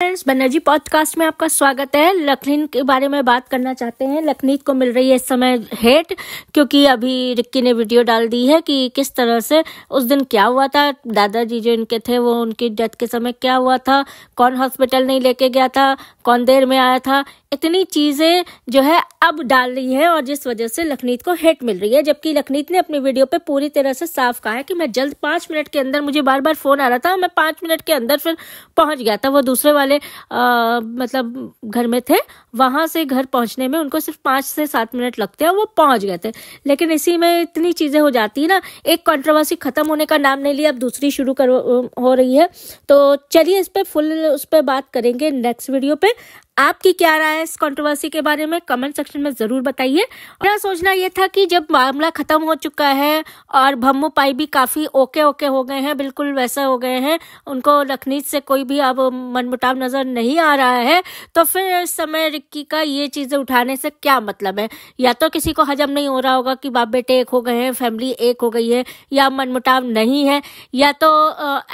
friends Banerjee podcast में आपका स्वागत है लखनीन के बारे में बात करना चाहते हैं लखनीत को मिल रही है इस समय हेट क्योंकि अभी रिक्की ने वीडियो डाल दी है कि किस तरह से उस दिन क्या हुआ था दादाजी जो इनके थे वो उनकी डेथ के समय क्या हुआ था कौन हॉस्पिटल नहीं लेके गया था कौन देर में आया था इतनी चीज़ें जो है अब डाल रही है और जिस वजह से लखनीत को हेट मिल रही है जबकि लखनीत ने अपनी वीडियो पे पूरी तरह से साफ कहा है कि मैं जल्द पांच मिनट के अंदर मुझे बार बार फ़ोन आ रहा था मैं पांच मिनट के अंदर फिर पहुंच गया था वो दूसरे वाले वाले आ, मतलब घर में थे वहां से घर पहुंचने में उनको सिर्फ पांच से सात मिनट लगते हैं वो पहुंच गए थे लेकिन इसी में इतनी चीज़ें हो जाती है ना एक कंट्रोवर्सी ख़त्म होने का नाम नहीं लिया अब दूसरी शुरू कर हो रही है तो चलिए इस पर फुल उस पर बात करेंगे नेक्स्ट वीडियो पे आपकी क्या राय है इस कंट्रोवर्सी के बारे में कमेंट सेक्शन में ज़रूर बताइए मेरा सोचना यह था कि जब मामला ख़त्म हो चुका है और भम्मू पाई भी काफ़ी ओके ओके हो गए हैं बिल्कुल वैसे हो गए हैं उनको रखनीत से कोई भी अब मनमुटाव नज़र नहीं आ रहा है तो फिर इस समय रिक्की का ये चीज़ें उठाने से क्या मतलब है या तो किसी को हजम नहीं हो रहा होगा कि बाप बेटे एक हो गए हैं फैमिली एक हो गई है या मनमुटाव नहीं है या तो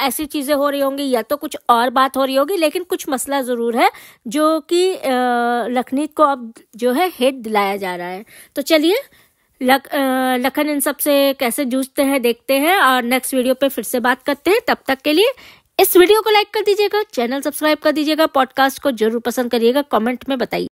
ऐसी चीज़ें हो रही होंगी या तो कुछ और बात हो रही होगी लेकिन कुछ मसला ज़रूर है जो कि लखनीत को अब जो है हेट दिलाया जा रहा है तो चलिए लख लखन इन सब से कैसे जूझते हैं देखते हैं और नेक्स्ट वीडियो पे फिर से बात करते हैं तब तक के लिए इस वीडियो को लाइक कर दीजिएगा चैनल सब्सक्राइब कर दीजिएगा पॉडकास्ट को जरूर पसंद करिएगा कमेंट में बताइए